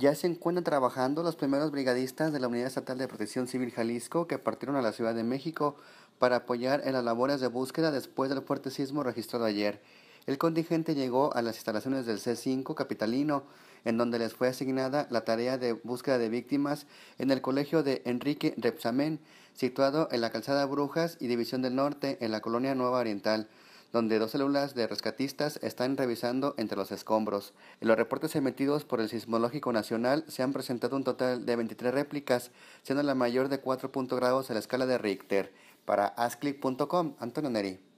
Ya se encuentran trabajando los primeros brigadistas de la Unidad Estatal de Protección Civil Jalisco que partieron a la Ciudad de México para apoyar en las labores de búsqueda después del fuerte sismo registrado ayer. El contingente llegó a las instalaciones del C5 capitalino, en donde les fue asignada la tarea de búsqueda de víctimas en el colegio de Enrique Repsamen, situado en la calzada Brujas y División del Norte, en la colonia Nueva Oriental donde dos células de rescatistas están revisando entre los escombros. En los reportes emitidos por el Sismológico Nacional se han presentado un total de 23 réplicas, siendo la mayor de 4.0 grados en la escala de Richter. Para asclick.com, Antonio Neri.